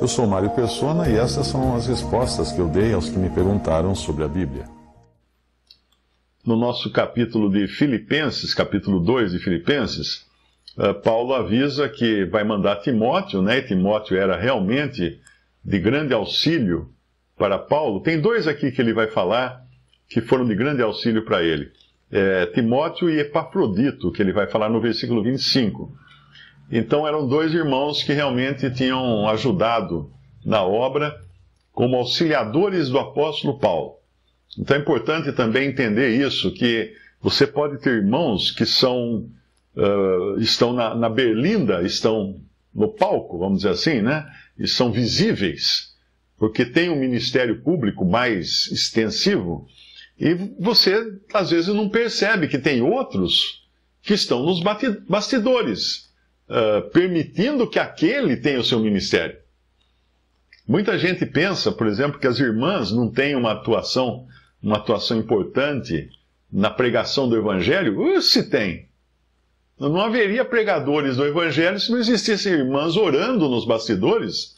Eu sou Mário Persona e essas são as respostas que eu dei aos que me perguntaram sobre a Bíblia. No nosso capítulo de Filipenses, capítulo 2 de Filipenses, eh, Paulo avisa que vai mandar Timóteo, né? E Timóteo era realmente de grande auxílio para Paulo. Tem dois aqui que ele vai falar que foram de grande auxílio para ele. É, Timóteo e Epafrodito, que ele vai falar no versículo 25. Então eram dois irmãos que realmente tinham ajudado na obra como auxiliadores do apóstolo Paulo. Então é importante também entender isso, que você pode ter irmãos que são, uh, estão na, na, berlinda, estão no palco, vamos dizer assim, né? E são visíveis, porque tem um ministério público mais extensivo, e você às vezes não percebe que tem outros que estão nos bastidores permitindo que aquele tenha o seu ministério. Muita gente pensa, por exemplo, que as irmãs não têm uma atuação, uma atuação importante na pregação do evangelho. Uh, se tem. Não haveria pregadores do evangelho se não existissem irmãs orando nos bastidores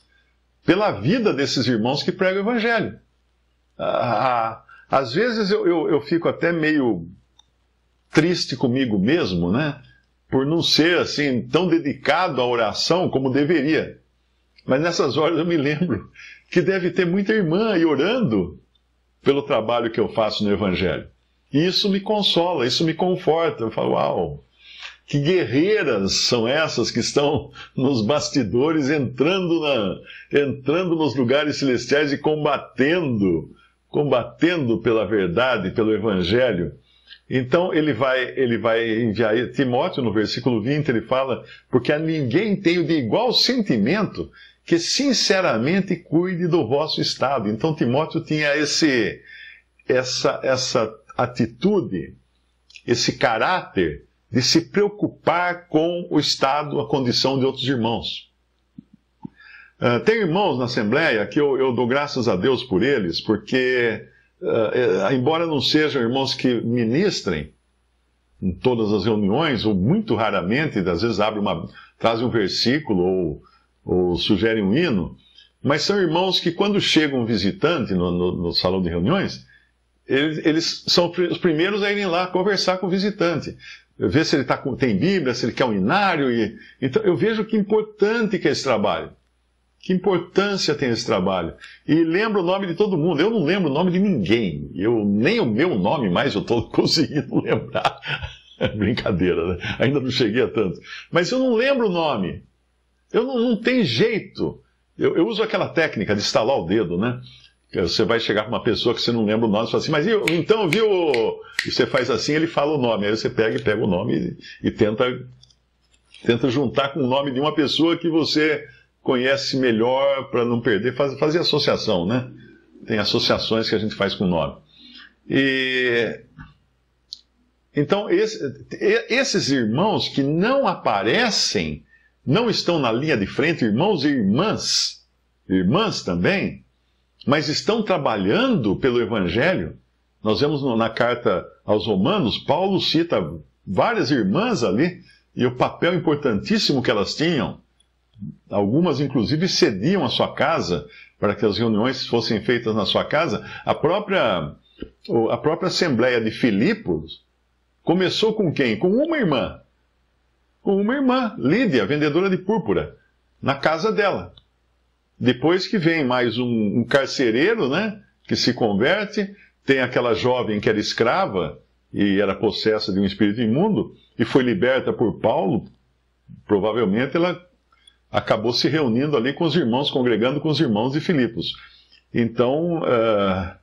pela vida desses irmãos que pregam o evangelho. Ah, ah às vezes eu, eu, eu, fico até meio triste comigo mesmo, né? por não ser assim tão dedicado à oração como deveria. Mas nessas horas eu me lembro que deve ter muita irmã aí orando pelo trabalho que eu faço no Evangelho. E isso me consola, isso me conforta. Eu falo, uau, que guerreiras são essas que estão nos bastidores entrando, na, entrando nos lugares celestiais e combatendo, combatendo pela verdade, pelo Evangelho então ele vai, ele vai enviar Timóteo no versículo 20, ele fala, porque a ninguém tenho de igual sentimento que sinceramente cuide do vosso estado. Então Timóteo tinha esse, essa, essa atitude, esse caráter de se preocupar com o estado, a condição de outros irmãos. Uh, ah, tem irmãos na Assembleia que eu, eu dou graças a Deus por eles, porque ah, é, embora não sejam irmãos que ministrem em todas as reuniões, ou muito raramente, às vezes abre uma, traz um versículo ou, ou sugere um hino, mas são irmãos que, quando chega um visitante no, no, no salão de reuniões, eles, eles, são os primeiros a irem lá conversar com o visitante, ver se ele tá com, tem Bíblia, se ele quer um inário. E, então, eu vejo que é importante que é esse trabalho. Que importância tem esse trabalho? E lembra o nome de todo mundo. Eu não lembro o nome de ninguém. Eu nem o meu nome mais eu estou conseguindo lembrar. Brincadeira, né? ainda não cheguei a tanto. Mas eu não lembro o nome. Eu não, não tem jeito. Eu, eu, uso aquela técnica de estalar o dedo, né? Você vai chegar para uma pessoa que você não lembra o nome e fala assim, mas eu, então viu? E você faz assim, ele fala o nome. Aí você pega e pega o nome e, e tenta, tenta juntar com o nome de uma pessoa que você conhece melhor para não perder, faz, fazer associação, né? Tem associações que a gente faz com o nome. E então esse, esses irmãos que não aparecem, não estão na linha de frente, irmãos e irmãs, irmãs também, mas estão trabalhando pelo evangelho. Nós vemos na carta aos Romanos, Paulo cita várias irmãs ali e o papel importantíssimo que elas tinham Algumas, inclusive, cediam a sua casa para que as reuniões fossem feitas na sua casa. A própria, a própria Assembleia de Filipos começou com quem? Com uma irmã. Com uma irmã, Lídia, vendedora de púrpura, na casa dela. Depois que vem mais um, um carcereiro, né? Que se converte, tem aquela jovem que era escrava e era possessa de um espírito imundo e foi liberta por Paulo. Provavelmente ela acabou se reunindo ali com os irmãos, congregando com os irmãos de Filipos. Então, uh,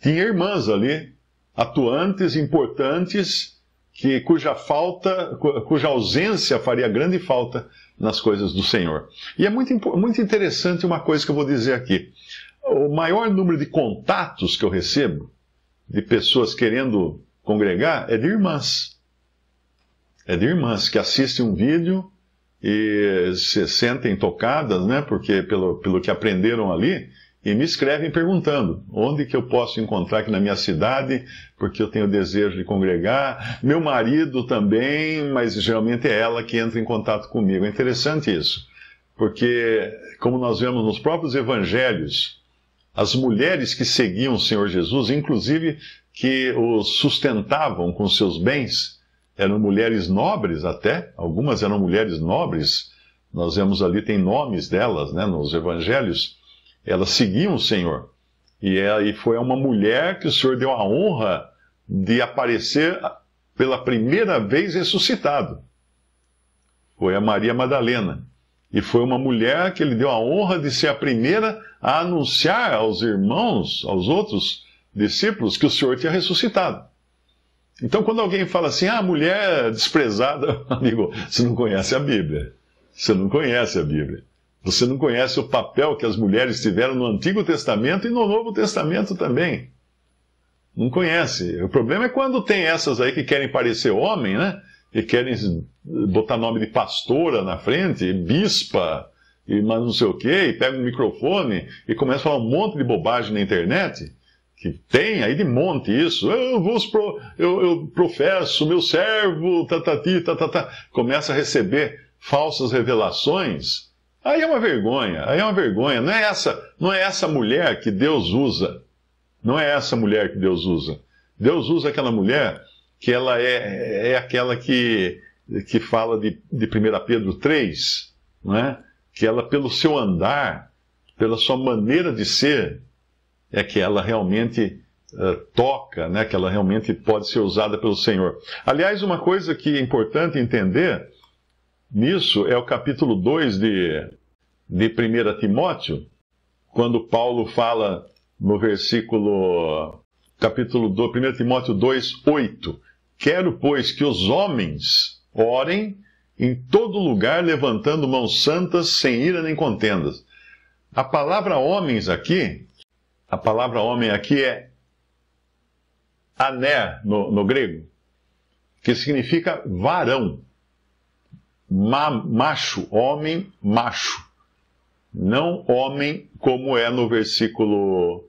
tinha irmãs ali, atuantes, importantes, que cuja falta, cuja ausência faria grande falta nas coisas do Senhor. E é muito, muito interessante uma coisa que eu vou dizer aqui. O maior número de contatos que eu recebo de pessoas querendo congregar é de irmãs. É de irmãs que assistem um vídeo e se sentem tocadas, né, porque pelo, pelo que aprenderam ali, e me escrevem perguntando onde que eu posso encontrar aqui na minha cidade, porque eu tenho desejo de congregar. Meu marido também, mas geralmente é ela que entra em contato comigo. É interessante isso, porque como nós vemos nos próprios evangelhos, as mulheres que seguiam o Senhor Jesus, inclusive que o sustentavam com seus bens, eram mulheres nobres até, algumas eram mulheres nobres, nós vemos ali, tem nomes delas né, nos evangelhos, elas seguiam o Senhor. E, é, e foi a uma mulher que o Senhor deu a honra de aparecer pela primeira vez ressuscitado. Foi a Maria Madalena. E foi uma mulher que ele deu a honra de ser a primeira a anunciar aos irmãos, aos outros discípulos, que o Senhor tinha ressuscitado. Então, quando alguém fala assim, ah, mulher desprezada, amigo, você não conhece a Bíblia. Você não conhece a Bíblia. Você não conhece o papel que as mulheres tiveram no Antigo Testamento e no Novo Testamento também. Não conhece. O problema é quando tem essas aí que querem parecer homem, né? E querem botar nome de pastora na frente, bispa, e mais não sei o quê, e pega um microfone e começa a falar um monte de bobagem na internet que tem aí de monte isso, eu, vos pro, eu, eu professo, meu servo, tatati, começa a receber falsas revelações, aí é uma vergonha, aí é uma vergonha, não é essa, não é essa mulher que Deus usa, não é essa mulher que Deus usa, Deus usa aquela mulher que ela é, é aquela que, que fala de, de 1 Pedro 3, não é? que ela pelo seu andar, pela sua maneira de ser, é que ela realmente uh, toca, né, que ela realmente pode ser usada pelo Senhor. Aliás, uma coisa que é importante entender nisso é o capítulo 2 de, de 1 Timóteo, quando Paulo fala no versículo, capítulo 2, 1 Timóteo 2, 8, Quero, pois, que os homens orem em todo lugar, levantando mãos santas, sem ira nem contendas. A palavra homens aqui a palavra homem aqui é ané no, no grego, que significa varão, Ma, macho, homem, macho. Não homem como é no versículo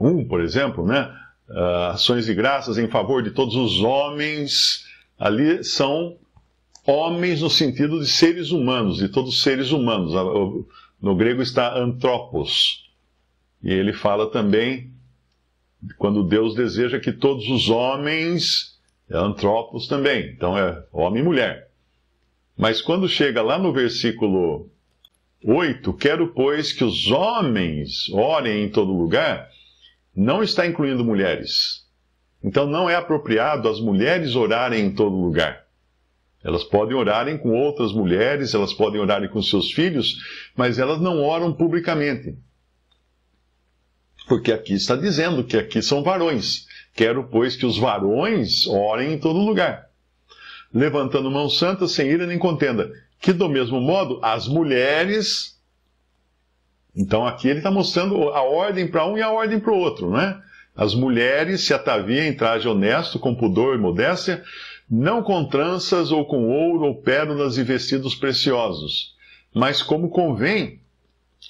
1, por exemplo, né? Ah, ações de graças em favor de todos os homens, ali são homens no sentido de seres humanos, de todos os seres humanos. Ah, no grego está antropos, e ele fala também quando Deus deseja que todos os homens, é antropos também, então é homem e mulher. Mas quando chega lá no versículo 8, quero, pois, que os homens orem em todo lugar, não está incluindo mulheres. Então não é apropriado as mulheres orarem em todo lugar. Elas podem orarem com outras mulheres, elas podem orarem com seus filhos, mas elas não oram publicamente porque aqui está dizendo que aqui são varões. Quero, pois, que os varões orem em todo lugar, levantando mão santa sem ira nem contenda. Que, do mesmo modo, as mulheres. Então, aqui ele está mostrando a ordem para um e a ordem para o outro, né? As mulheres se ataviam em traje honesto, com pudor e modéstia, não com tranças ou com ouro ou pérolas e vestidos preciosos, mas como convém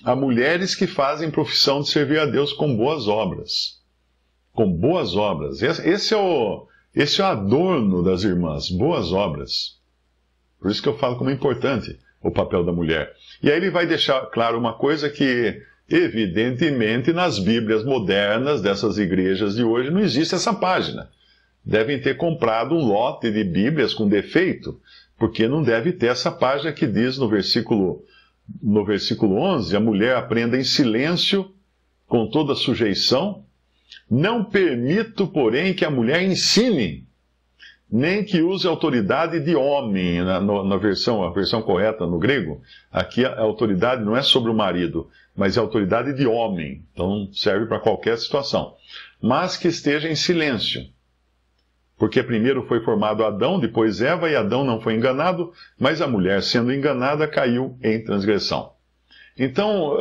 a mulheres que fazem profissão de servir a Deus com boas obras. Com boas obras. Esse é o, esse é o adorno das irmãs, boas obras. Por isso que eu falo como é importante o papel da mulher. E aí ele vai deixar claro uma coisa que, evidentemente, nas Bíblias modernas dessas igrejas de hoje não existe essa página. Devem ter comprado um lote de Bíblias com defeito, porque não deve ter essa página que diz no versículo no versículo 11, a mulher aprenda em silêncio, com toda sujeição. Não permito, porém, que a mulher ensine, nem que use autoridade de homem, na, na versão, a versão correta no grego. Aqui a autoridade não é sobre o marido, mas é autoridade de homem, então serve para qualquer situação. Mas que esteja em silêncio porque primeiro foi formado Adão, depois Eva, e Adão não foi enganado, mas a mulher, sendo enganada, caiu em transgressão. Então, uh,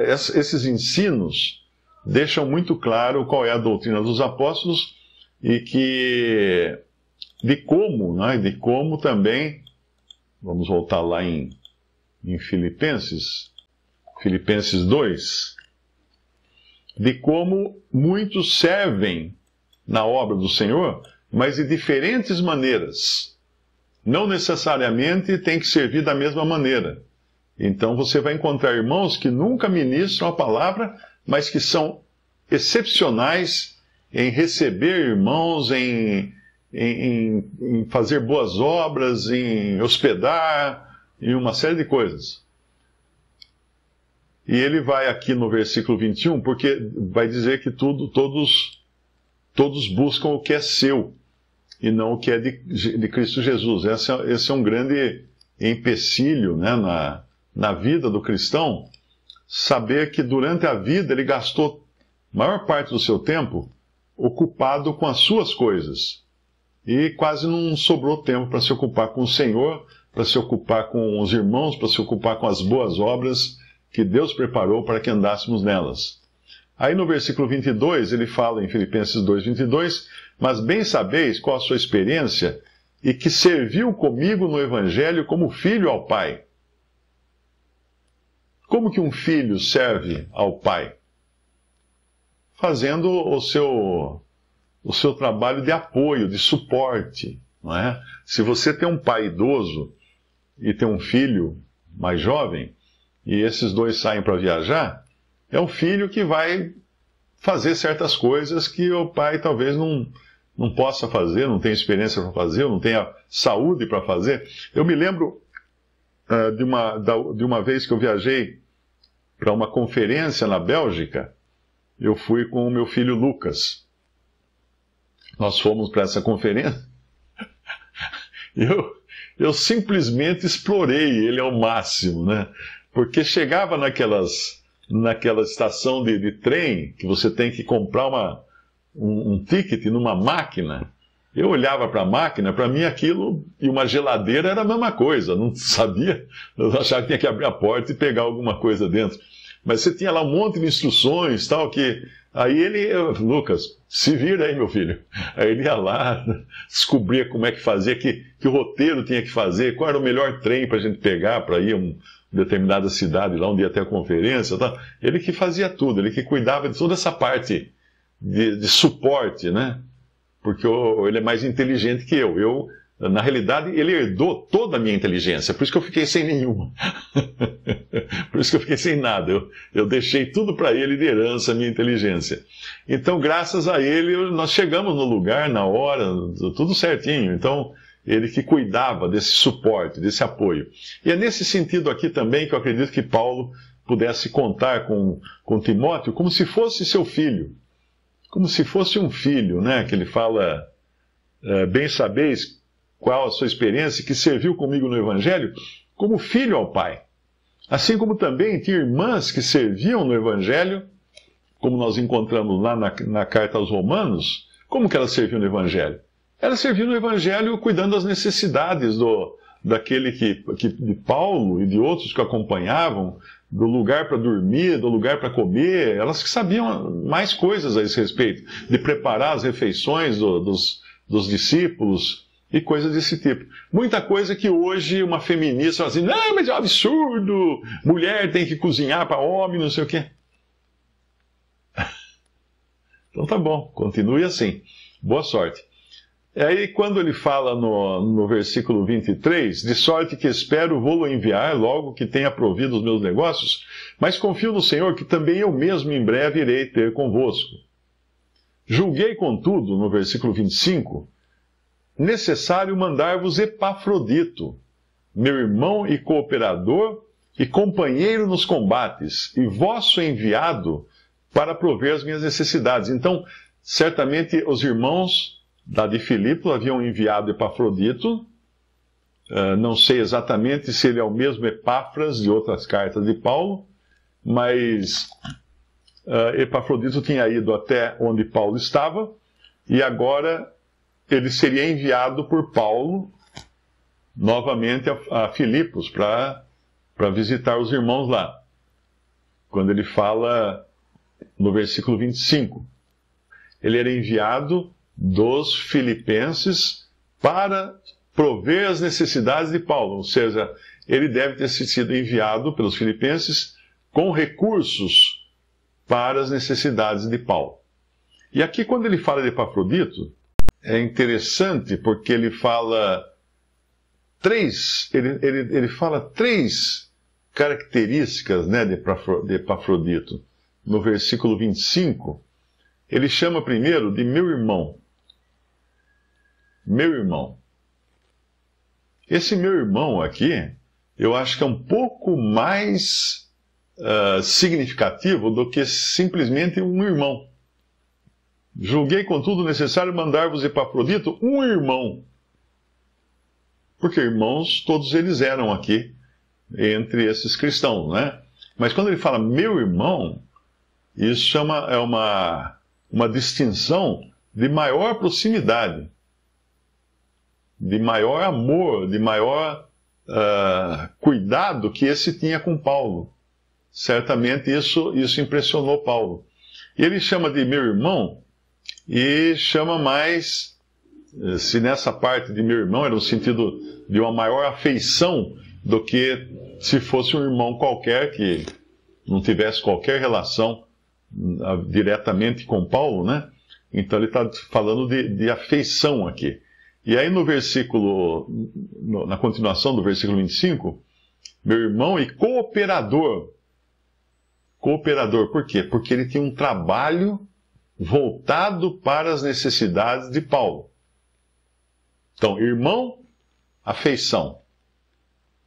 esses ensinos deixam muito claro qual é a doutrina dos apóstolos e que de como, né, de como também, vamos voltar lá em, em Filipenses, Filipenses 2, de como muitos servem na obra do Senhor mas de diferentes maneiras. Não necessariamente tem que servir da mesma maneira. Então você vai encontrar irmãos que nunca ministram a palavra, mas que são excepcionais em receber irmãos, em, em, em, fazer boas obras, em hospedar, em uma série de coisas. E ele vai aqui no versículo 21, porque vai dizer que tudo, todos Todos buscam o que é seu e não o que é de, de Cristo Jesus. Esse é, esse é, um grande empecilho né, na, na vida do cristão, saber que durante a vida ele gastou maior parte do seu tempo ocupado com as suas coisas. E quase não sobrou tempo para se ocupar com o Senhor, para se ocupar com os irmãos, para se ocupar com as boas obras que Deus preparou para que andássemos nelas. Aí no versículo 22, ele fala em Filipenses 2, 22, mas bem sabeis qual a sua experiência e que serviu comigo no Evangelho como filho ao Pai. Como que um filho serve ao Pai? Fazendo o seu, o seu trabalho de apoio, de suporte. Não é? Se você tem um pai idoso e tem um filho mais jovem, e esses dois saem para viajar, é um filho que vai fazer certas coisas que o pai talvez não, não possa fazer, não tem experiência para fazer, ou não tem a saúde para fazer. Eu me lembro uh, de, uma, da, de uma vez que eu viajei para uma conferência na Bélgica, eu fui com o meu filho Lucas. Nós fomos para essa conferência. eu, eu simplesmente explorei ele ao máximo, né? Porque chegava naquelas naquela estação de, de trem, que você tem que comprar uma, um, um ticket numa máquina. Eu olhava para a máquina, para mim aquilo e uma geladeira era a mesma coisa, não sabia, eu achava que tinha que abrir a porta e pegar alguma coisa dentro. Mas você tinha lá um monte de instruções, tal, que aí ele, Lucas, se vira aí, meu filho. Aí ele ia lá, descobria como é que fazia, que, que roteiro tinha que fazer, qual era o melhor trem para a gente pegar para ir um, determinada cidade, lá onde ia ter a conferência. Tá? Ele que fazia tudo, ele que cuidava de toda essa parte de, de suporte, né? Porque eu, ele é mais inteligente que eu. Eu na realidade, ele herdou toda a minha inteligência, por isso que eu fiquei sem nenhuma. por isso que eu fiquei sem nada. Eu, eu deixei tudo para ele de herança, a minha inteligência. Então, graças a ele, nós chegamos no lugar, na hora, tudo certinho. Então, ele que cuidava desse suporte, desse apoio. E é nesse sentido aqui também que eu acredito que Paulo pudesse contar com, com Timóteo como se fosse seu filho, como se fosse um filho, né? Que ele fala, é, bem sabeis qual a sua experiência que serviu comigo no Evangelho, como filho ao pai. Assim como também tinha irmãs que serviam no Evangelho, como nós encontramos lá na, na carta aos Romanos, como que elas serviam no Evangelho? era servir no Evangelho cuidando das necessidades do, daquele que, que, de Paulo e de outros que o acompanhavam, do lugar para dormir, do lugar para comer, elas que sabiam mais coisas a esse respeito, de preparar as refeições do, dos, dos discípulos e coisas desse tipo. Muita coisa que hoje uma feminista fala assim, não, mas é um absurdo, mulher tem que cozinhar para homem, não sei o quê. Então tá bom, continue assim. Boa sorte. E aí, quando ele fala no, no versículo 23, de sorte que espero vou-lo enviar logo que tenha provido os meus negócios, mas confio no Senhor que também eu mesmo em breve irei ter convosco. Julguei, contudo, no versículo 25, necessário mandar-vos Epafrodito, meu irmão e cooperador e companheiro nos combates, e vosso enviado para prover as minhas necessidades. Então, certamente os irmãos da de Filipo haviam enviado Epafrodito. Uh, não sei exatamente se ele é o mesmo Epáfras de outras cartas de Paulo, mas uh, Epafrodito tinha ido até onde Paulo estava e agora ele seria enviado por Paulo novamente a, a Filipos para visitar os irmãos lá. Quando ele fala no versículo 25, ele era enviado dos filipenses para prover as necessidades de Paulo, ou seja, ele deve ter sido enviado pelos filipenses com recursos para as necessidades de Paulo. E aqui, quando ele fala de Epafrodito, é interessante porque ele fala três, ele, ele, ele fala três características né, de, Epafrodito. No versículo 25, ele chama primeiro de meu irmão meu irmão. Esse meu irmão aqui, eu acho que é um pouco mais uh, significativo do que simplesmente um irmão. Julguei, contudo, necessário mandar-vos Epafrodito, um irmão. Porque irmãos, todos eles eram aqui, entre esses cristãos, né? Mas quando ele fala meu irmão, isso é uma, é uma, uma distinção de maior proximidade de maior amor, de maior uh, cuidado que esse tinha com Paulo. Certamente isso, isso impressionou Paulo. Ele chama de meu irmão e chama mais, eh, se nessa parte de meu irmão era no sentido de uma maior afeição do que se fosse um irmão qualquer que não tivesse qualquer relação ah, diretamente com Paulo, né? Então ele está falando de, de afeição aqui. E aí no versículo, no, na continuação do versículo 25, meu irmão e cooperador. Cooperador, por quê? Porque ele tem um trabalho voltado para as necessidades de Paulo. Então, irmão, afeição.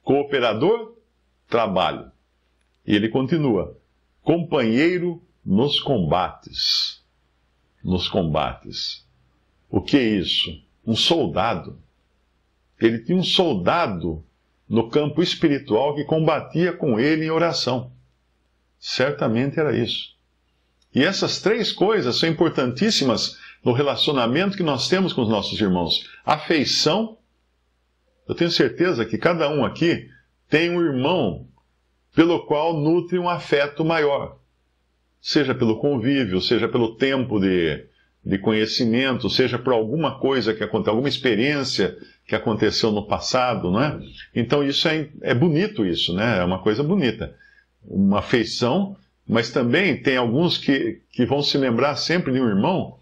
Cooperador, trabalho. E ele continua: companheiro nos combates. Nos combates. O que é isso? um soldado. Ele tinha um soldado no campo espiritual que combatia com ele em oração. Certamente era isso. E essas três coisas são importantíssimas no relacionamento que nós temos com os nossos irmãos. Afeição. Eu tenho certeza que cada um aqui tem um irmão pelo qual nutre um afeto maior. Seja pelo convívio, seja pelo tempo de, de conhecimento, seja por alguma coisa que aconteceu, alguma experiência que aconteceu no passado, não é? Então isso é, é bonito isso, né? É uma coisa bonita, uma afeição, mas também tem alguns que, que vão se lembrar sempre de um irmão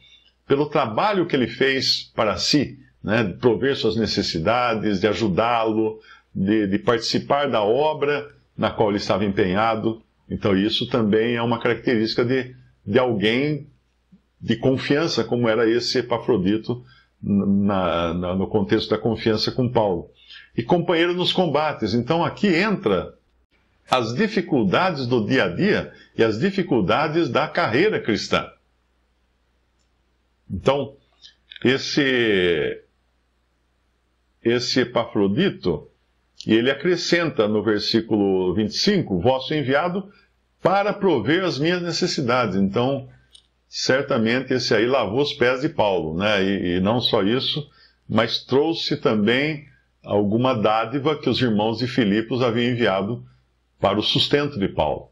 pelo trabalho que ele fez para si, né? De prover suas necessidades, de ajudá-lo, de, de participar da obra na qual ele estava empenhado. Então isso também é uma característica de, de alguém de confiança, como era esse Epafrodito na, na, no contexto da confiança com Paulo. E companheiro nos combates. Então aqui entra as dificuldades do dia a dia e as dificuldades da carreira cristã. Então, esse, esse Epafrodito, ele acrescenta no versículo 25, vosso enviado para prover as minhas necessidades. Então, certamente esse aí lavou os pés de Paulo, né? E, e não só isso, mas trouxe também alguma dádiva que os irmãos de Filipos haviam enviado para o sustento de Paulo.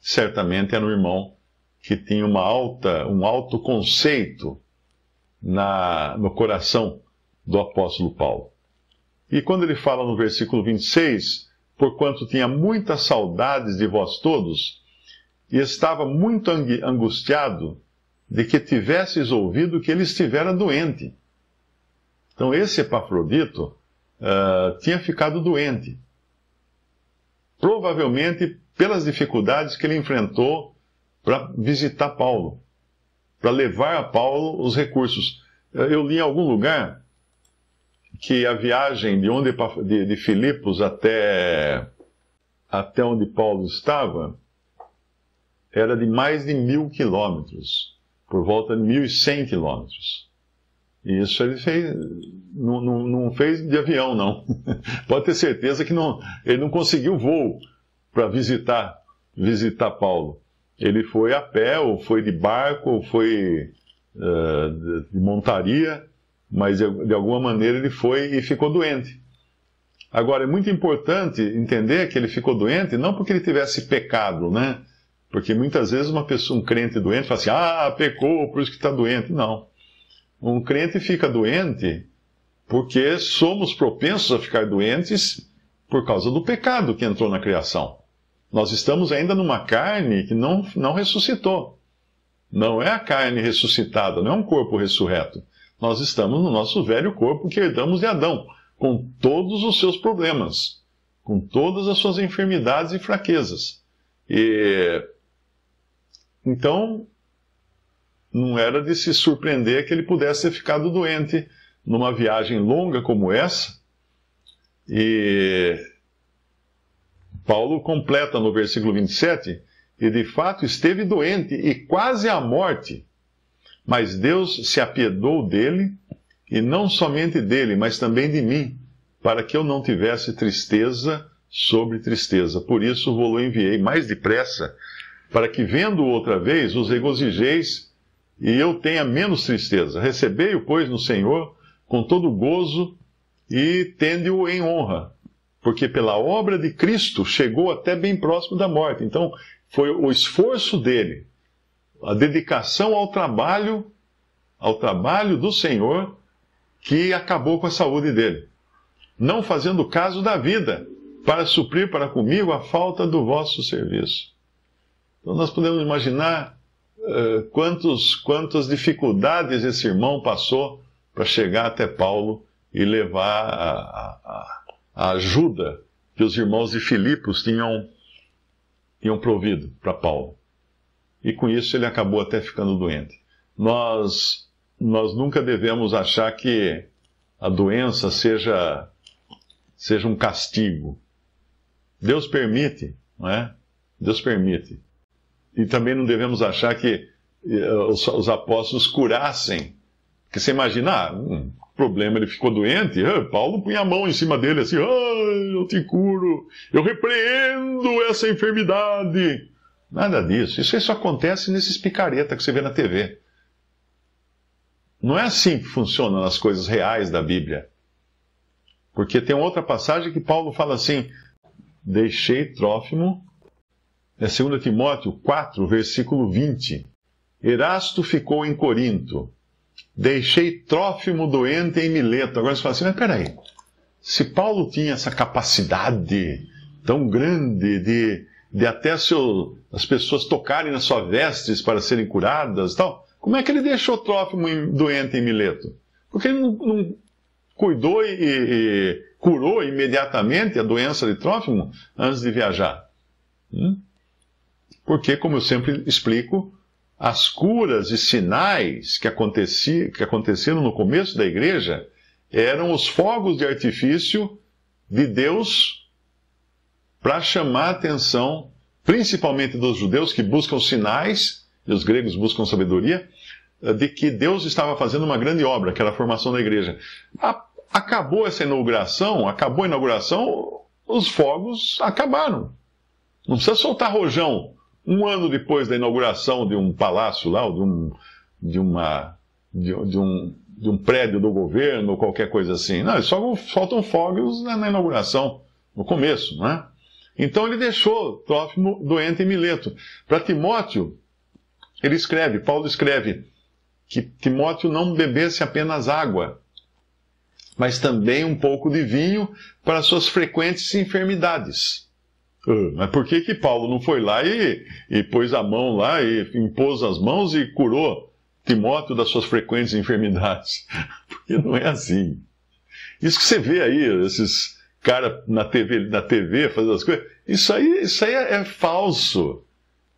Certamente era um irmão que tinha uma alta, um alto conceito na, no coração do apóstolo Paulo. E quando ele fala no versículo 26, porquanto tinha muitas saudades de vós todos, e estava muito angustiado de que tivesses ouvido que ele estivera doente. Então, esse Epafrodito uh, tinha ficado doente, provavelmente pelas dificuldades que ele enfrentou para visitar Paulo, para levar a Paulo os recursos. Eh, eu li em algum lugar que a viagem de, onde, de, de Filipos até, até onde Paulo estava era de mais de mil quilômetros, por volta de mil e cem quilômetros. E isso ele fez, não, não, não fez de avião, não. Pode ter certeza que não, ele não conseguiu voo para visitar, visitar Paulo. Ele foi a pé, ou foi de barco, ou foi uh, de montaria, mas de, de alguma maneira ele foi e ficou doente. Agora, é muito importante entender que ele ficou doente não porque ele tivesse pecado, né? Porque muitas vezes uma pessoa, um crente doente, fala assim: ah, pecou, por isso que está doente. Não. Um crente fica doente porque somos propensos a ficar doentes por causa do pecado que entrou na criação. Nós estamos ainda numa carne que não, não ressuscitou. Não é a carne ressuscitada, não é um corpo ressurreto. Nós estamos no nosso velho corpo que herdamos de Adão, com todos os seus problemas, com todas as suas enfermidades e fraquezas. E então, não era de se surpreender que ele pudesse ter ficado doente numa viagem longa como essa. E Paulo completa no versículo 27: E de fato esteve doente e quase à morte, mas Deus se apiedou dele, e não somente dele, mas também de mim, para que eu não tivesse tristeza sobre tristeza. Por isso vou-lo enviei mais depressa para que, vendo outra vez, os regozijeis e eu tenha menos tristeza. Recebei-o, pois, no Senhor com todo gozo e tende-o em honra, porque pela obra de Cristo chegou até bem próximo da morte. Então, foi o esforço dele, a dedicação ao trabalho, ao trabalho do Senhor, que acabou com a saúde dele. Não fazendo caso da vida, para suprir para comigo a falta do vosso serviço. Então nós podemos imaginar uh, quantos, quantas dificuldades esse irmão passou para chegar até Paulo e levar a, a, a, ajuda que os irmãos de Filipos tinham, tinham provido para Paulo. E com isso ele acabou até ficando doente. Nós, nós nunca devemos achar que a doença seja, seja um castigo. Deus permite, não é? Deus permite. E também não devemos achar que eh, os, os apóstolos curassem. Porque você imagina, ah, um problema, ele ficou doente, ah, Paulo punha a mão em cima dele assim, ah, eu te curo, eu repreendo essa enfermidade. Nada disso. Isso aí só acontece nesses picareta que você vê na TV. Não é assim que funcionam as coisas reais da Bíblia. Porque tem outra passagem que Paulo fala assim: Deixei Trófimo é 2 Timóteo 4, versículo 20. Erasto ficou em Corinto. Deixei Trófimo doente em Mileto. Agora você fala assim, mas peraí, se Paulo tinha essa capacidade tão grande de, de até seu, as pessoas tocarem nas suas vestes para serem curadas e tal, como é que ele deixou Trófimo doente em Mileto? Porque ele não, não cuidou e, e, curou imediatamente a doença de Trófimo antes de viajar. Hum? Porque, como eu sempre explico, as curas e sinais que, acontecia, que aconteceram no começo da igreja eram os fogos de artifício de Deus para chamar a atenção, principalmente dos judeus que buscam sinais, e os gregos buscam sabedoria, de que Deus estava fazendo uma grande obra, que era a formação da igreja. acabou essa inauguração, acabou a inauguração, os fogos acabaram. Não precisa soltar rojão um ano depois da inauguração de um palácio lá, de um, de uma, de, de um, de um prédio do governo, ou qualquer coisa assim. Não, só faltam fogos na, na inauguração, no começo, não é? Então ele deixou Trófimo doente em Mileto. Para Timóteo, ele escreve, Paulo escreve, que Timóteo não bebesse apenas água, mas também um pouco de vinho para suas frequentes enfermidades. Hum, mas por que que Paulo não foi lá e, e pôs a mão lá e impôs as mãos e curou Timóteo das suas frequentes enfermidades? Porque não é assim. Isso que você vê aí, esses caras na TV, na TV fazendo as coisas, isso aí, isso aí é, é falso.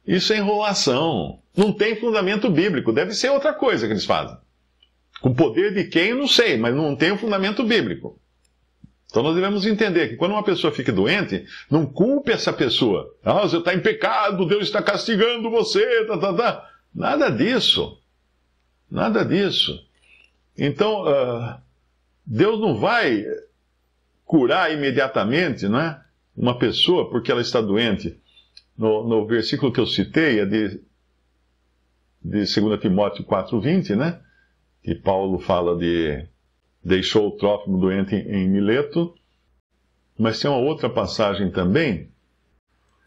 Isso é enrolação. Não tem fundamento bíblico. Deve ser outra coisa que eles fazem. Com poder de quem, eu não sei, mas não tem um fundamento bíblico. Então nós devemos entender que quando uma pessoa fica doente, não culpe essa pessoa. Ah, você está em pecado, Deus está castigando você, tá, tá, tá. Nada disso. Nada disso. Então, uh, Deus não vai curar imediatamente né, uma pessoa porque ela está doente. No, no versículo que eu citei, é de, de 2 Timóteo 4,20, né? Que Paulo fala de deixou o Trófimo doente em Mileto. Mas tem uma outra passagem também,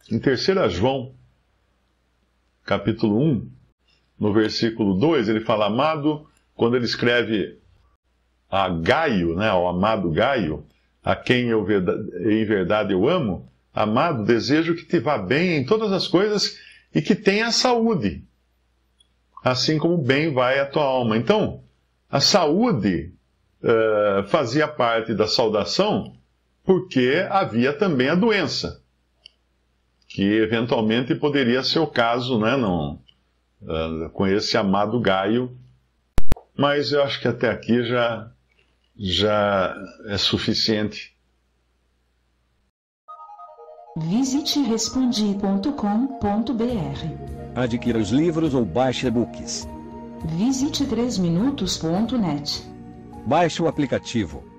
em 3 João, capítulo 1, no versículo 2, ele fala amado, quando ele escreve a Gaio, né, o amado Gaio, a quem eu em verdade eu amo, amado, desejo que te vá bem em todas as coisas e que tenha saúde, assim como bem vai a tua alma. Então, a saúde eh, fazia parte da saudação porque havia também a doença, que eventualmente poderia ser o caso né, não, uh, com esse amado Gaio. Mas eu acho que até aqui já, já é suficiente. Visite respondi.com.br Adquira os livros ou baixe e-books. Visite 3minutos.net. Baixe o aplicativo